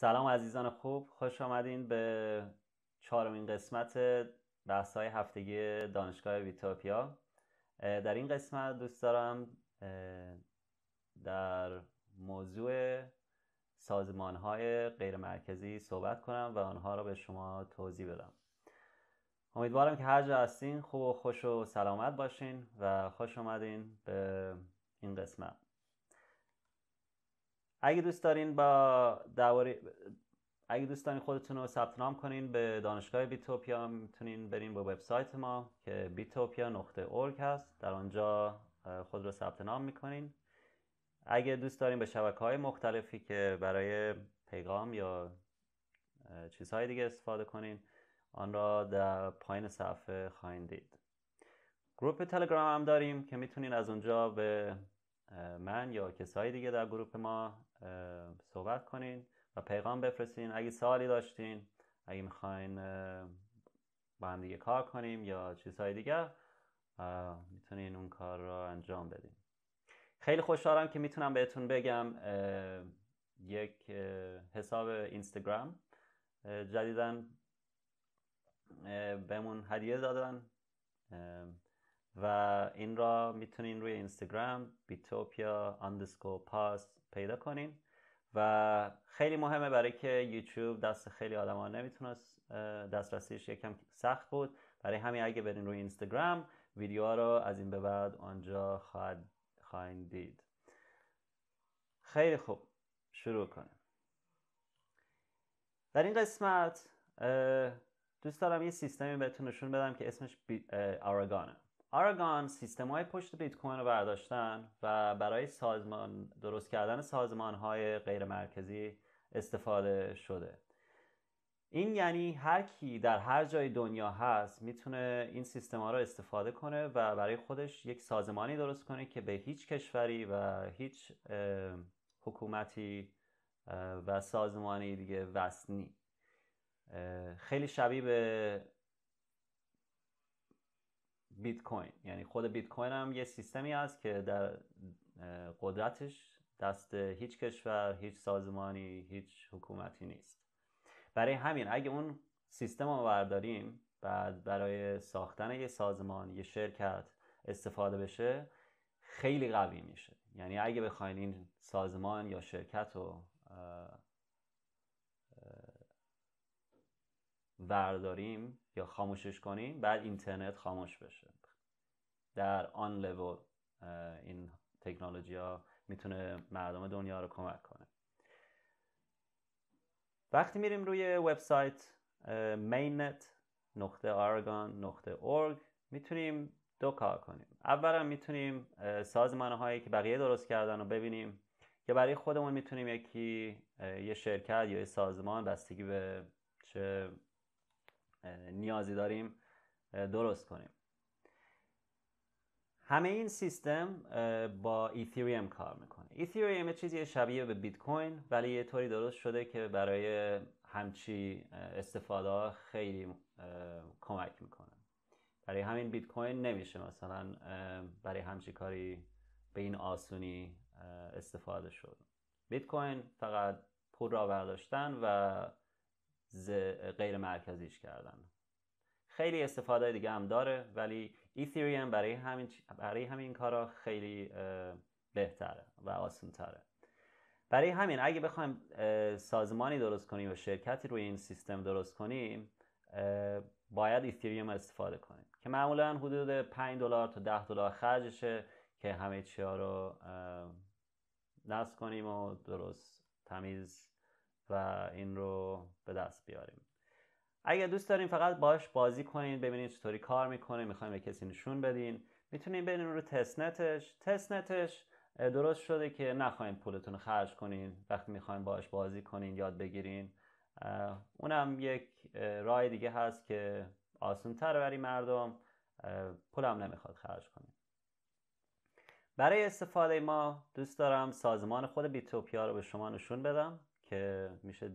سلام عزیزان خوب خوش آمدین به چهارمین قسمت بحث های هفتگی دانشگاه ویتوپیا در این قسمت دوست دارم در موضوع سازمان های غیر مرکزی صحبت کنم و آنها را به شما توضیح بدم امیدوارم که هر جا هستین خوب و خوش و سلامت باشین و خوش آمدین به این قسمت اگه دوست دارین با اگه دوست خودتون رو ثبت نام کنین به دانشگاه بیتوپیا میتونین برین به وبسایت ما که bitopia.org هست در آنجا خود رو ثبت نام میکنین اگه دوست دارین به شبکه های مختلفی که برای پیغام یا چیزهای دیگه استفاده کنین آن را در پایین صفحه خواهید دید گروپ تلگرام هم داریم که میتونین از اونجا به من یا کسای دیگه در گروپ ما صحبت کنین و پیغام بفرستین اگه سوالی داشتین اگه میخواین با هم دیگه کار کنیم یا چیزهای دیگه میتونین اون کار رو انجام بدین خیلی خوشحالم که میتونم بهتون بگم یک حساب اینستاگرام جدیدن بهمون هدیه دادن و این را میتونین روی اینستاگرام بیتوپیا اندسکو پاس پیدا کنین و خیلی مهمه برای که یوتیوب دست خیلی آدم ها نمیتونست دسترسیش یکم سخت بود برای همین اگه برین روی اینستاگرام ویدیوها رو از این به بعد آنجا خواهد خواهید دید خیلی خوب شروع کنیم در این قسمت دوست دارم یه سیستمی بهتون نشون بدم که اسمش آراگانه آراگان سیستم های پشت بیت کوین رو برداشتن و برای سازمان درست کردن سازمان های غیر مرکزی استفاده شده این یعنی هر کی در هر جای دنیا هست میتونه این سیستم ها رو استفاده کنه و برای خودش یک سازمانی درست کنه که به هیچ کشوری و هیچ حکومتی و سازمانی دیگه وصل خیلی شبیه به بیت کوین یعنی خود بیت کوین هم یه سیستمی است که در قدرتش دست هیچ کشور هیچ سازمانی هیچ حکومتی نیست برای همین اگه اون سیستم رو برداریم بعد برای ساختن یه سازمان یه شرکت استفاده بشه خیلی قوی میشه یعنی اگه بخواین این سازمان یا شرکت رو ورداریم یا خاموشش کنیم بعد اینترنت خاموش بشه در آن لول این تکنولوژی ها میتونه مردم دنیا رو کمک کنه وقتی میریم روی وبسایت mainnet نقطه آرگان نقطه میتونیم دو کار کنیم اولا میتونیم سازمان هایی که بقیه درست کردن رو ببینیم یا برای خودمون میتونیم یکی یه شرکت یا یه سازمان بستگی به چه نیازی داریم درست کنیم همه این سیستم با ایتریوم کار میکنه ایتریوم یه چیزی شبیه به بیت کوین ولی یه طوری درست شده که برای همچی استفاده خیلی کمک میکنه برای همین بیت کوین نمیشه مثلا برای همچی کاری به این آسونی استفاده شد بیت کوین فقط پول را برداشتن و غیر مرکزیش کردن خیلی استفاده دیگه هم داره ولی ایتریوم برای همین برای همین کارا خیلی بهتره و تره برای همین اگه بخوایم سازمانی درست کنیم و شرکتی روی این سیستم درست کنیم باید ایتریوم استفاده کنیم که معمولا حدود 5 دلار تا 10 دلار خرجشه که همه چیا رو نصب کنیم و درست تمیز و این رو به دست بیاریم اگر دوست دارین فقط باش بازی کنین ببینین چطوری کار میکنه میخوایم به کسی نشون بدین میتونین برین رو تست نتش تست درست شده که نخواین پولتون رو خرج کنین وقتی میخوایم باش بازی کنین یاد بگیرین اونم یک رای دیگه هست که آسان تر برای مردم پولم نمیخواد خرج کنین برای استفاده ما دوست دارم سازمان خود بیتوپیا رو به شما نشون بدم که میشه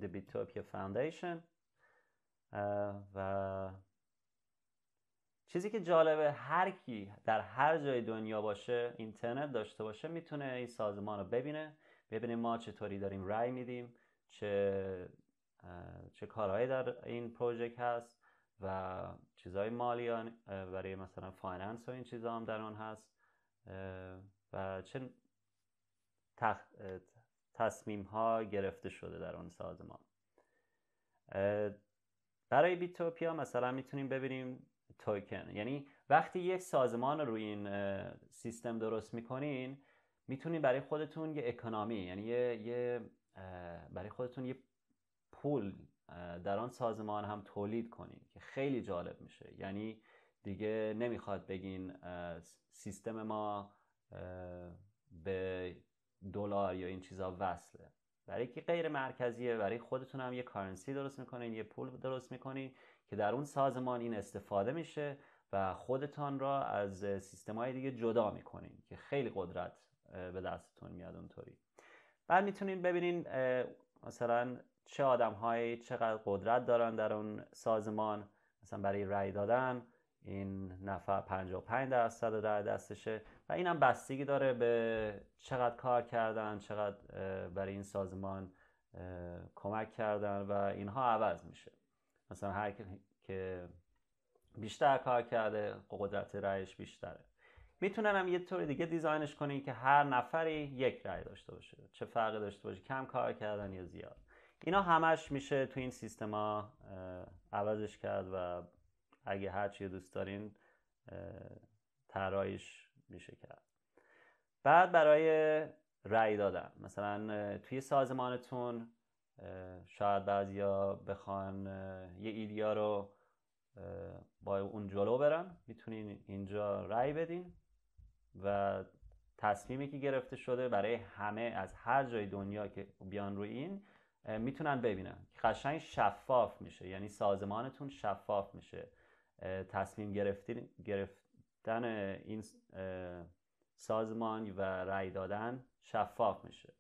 یا فاندیشن و چیزی که جالبه هر کی در هر جای دنیا باشه اینترنت داشته باشه میتونه این سازمان رو ببینه ببینه ما چطوری داریم رای میدیم چه چه کارهایی در این پروژه هست و چیزهای مالی برای مثلا فایننس و این چیزها هم در آن هست و چه تصمیم ها گرفته شده در اون سازمان برای بیتوپیا مثلا میتونیم ببینیم توکن یعنی وقتی یک سازمان رو روی این سیستم درست میکنین میتونین برای خودتون یه اکانامی یعنی یه،, یه, برای خودتون یه پول در آن سازمان هم تولید کنین که خیلی جالب میشه یعنی دیگه نمیخواد بگین سیستم ما به دلار یا این چیزا وصله برای که غیر مرکزیه برای خودتون هم یه کارنسی درست میکنین یه پول درست میکنین که در اون سازمان این استفاده میشه و خودتان را از سیستم های دیگه جدا میکنین که خیلی قدرت به دستتون میاد اونطوری بعد میتونین ببینین مثلا چه آدم های چقدر قدرت دارن در اون سازمان مثلا برای رأی دادن این نفر 55 درصد در دستشه و این هم بستگی داره به چقدر کار کردن چقدر برای این سازمان کمک کردن و اینها عوض میشه مثلا هر که بیشتر کار کرده قدرت رایش بیشتره میتونن هم یه طور دیگه دیزاینش کنین که هر نفری یک رای داشته باشه چه فرقی داشته باشه کم کار کردن یا زیاد اینا همش میشه تو این سیستما عوضش کرد و اگه هر چی دوست دارین طراحیش میشه کرد بعد برای رأی دادن مثلا توی سازمانتون شاید بعضیا بخوان یه ایدیا رو با اون جلو برن میتونین اینجا رأی بدین و تصمیمی که گرفته شده برای همه از هر جای دنیا که بیان روی این میتونن ببینن قشنگ شفاف میشه یعنی سازمانتون شفاف میشه تصمیم گرفتین گرفت این سازمان و رأی دادن شفاف میشه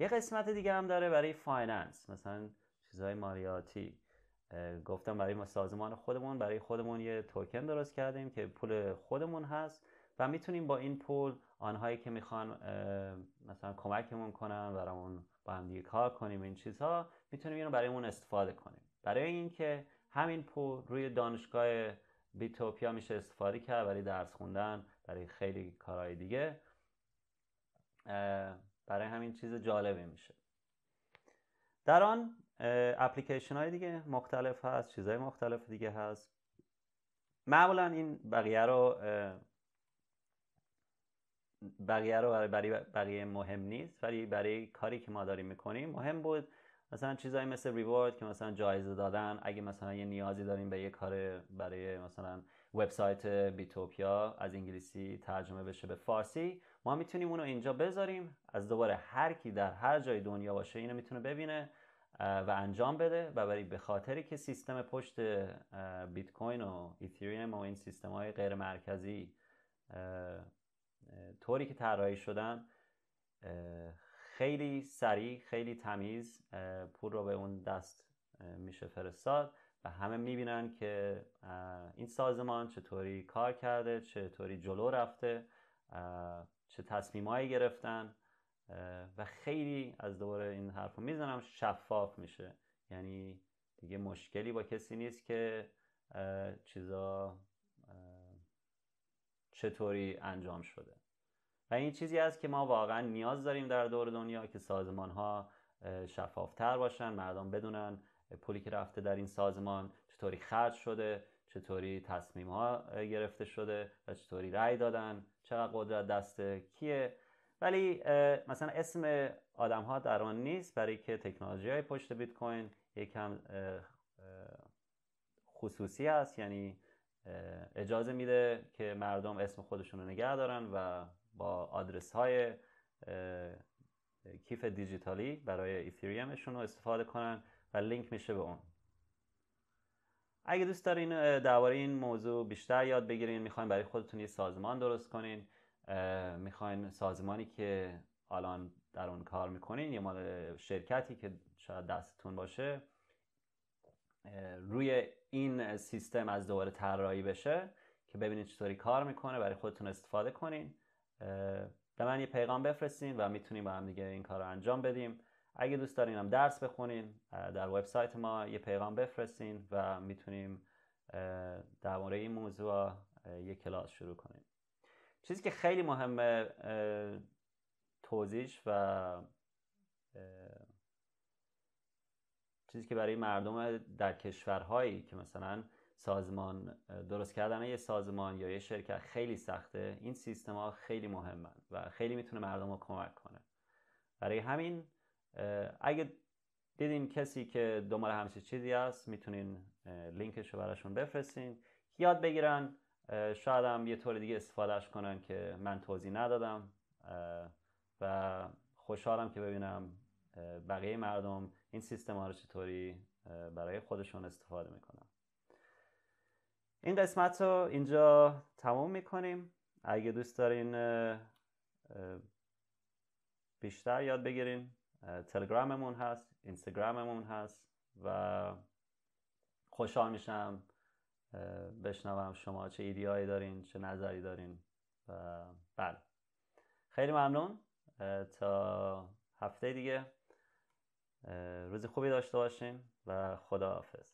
یه قسمت دیگه هم داره برای فایننس مثلا چیزهای مالیاتی گفتم برای ما سازمان خودمون برای خودمون یه توکن درست کردیم که پول خودمون هست و میتونیم با این پول آنهایی که میخوان مثلا کمکمون کنن برامون با هم دیگه کار کنیم این چیزها میتونیم اینو برای اون استفاده کنیم برای اینکه همین پول روی دانشگاه بیتوپیا میشه استفاده کرد برای درس خوندن برای خیلی کارهای دیگه برای همین چیز جالبی میشه در آن اپلیکیشن های دیگه مختلف هست چیزهای مختلف دیگه هست معمولا این بقیه رو بقیه رو برای بقیه مهم نیست ولی برای کاری که ما داریم میکنیم مهم بود مثلا چیزایی مثل ریوارد که مثلا جایزه دادن اگه مثلا یه نیازی داریم به یه کار برای مثلا وبسایت بیتوپیا از انگلیسی ترجمه بشه به فارسی ما میتونیم اونو اینجا بذاریم از دوباره هر کی در هر جای دنیا باشه اینو میتونه ببینه و انجام بده و برای به خاطری که سیستم پشت بیت کوین و ایتریوم و این سیستم های غیر مرکزی طوری که طراحی شدن خیلی سریع خیلی تمیز پول رو به اون دست میشه فرستاد و همه میبینن که این سازمان چطوری کار کرده چطوری جلو رفته چه تصمیمایی گرفتن و خیلی از دوباره این حرف رو میزنم شفاف میشه یعنی دیگه مشکلی با کسی نیست که چیزا چطوری انجام شده و این چیزی است که ما واقعا نیاز داریم در دور دنیا که سازمان ها شفافتر باشن مردم بدونن پولی که رفته در این سازمان چطوری خرج شده چطوری تصمیم ها گرفته شده و چطوری رأی دادن چقدر قدرت دست کیه ولی مثلا اسم آدم ها در آن نیست برای که تکنولوژی های پشت بیت کوین یکم خصوصی است یعنی اجازه میده که مردم اسم خودشون رو نگه دارن و با آدرس های کیف دیجیتالی برای ایتریومشون رو استفاده کنن و لینک میشه به اون اگه دوست دارین درباره این موضوع بیشتر یاد بگیرین میخواین برای خودتون یه سازمان درست کنین میخواین سازمانی که الان در اون کار میکنین یا مال شرکتی که شاید دستتون باشه روی این سیستم از دوباره طراحی بشه که ببینید چطوری کار میکنه برای خودتون استفاده کنین به من یه پیغام بفرستین و میتونیم با هم دیگه این کار رو انجام بدیم اگه دوست دارین هم درس بخونین در وبسایت ما یه پیغام بفرستین و میتونیم در مورد این موضوع یه کلاس شروع کنیم چیزی که خیلی مهمه توضیح و چیزی که برای مردم در کشورهایی که مثلا سازمان درست کردن یه سازمان یا یه شرکت خیلی سخته این سیستم ها خیلی مهمن و خیلی میتونه مردم رو کمک کنه برای همین اگه دیدین کسی که دنبال همچین چیزی هست میتونین لینکش رو براشون بفرستین یاد بگیرن شاید هم یه طور دیگه استفادهش کنن که من توضیح ندادم و خوشحالم که ببینم بقیه مردم این سیستم ها رو چطوری برای خودشون استفاده میکنن این قسمت رو اینجا تمام میکنیم اگه دوست دارین بیشتر یاد بگیرین تلگراممون هست اینستاگراممون هست و خوشحال میشم بشنوم شما چه ایدیایی دارین چه نظری دارین و بله خیلی ممنون تا هفته دیگه روز خوبی داشته باشین و خداحافظ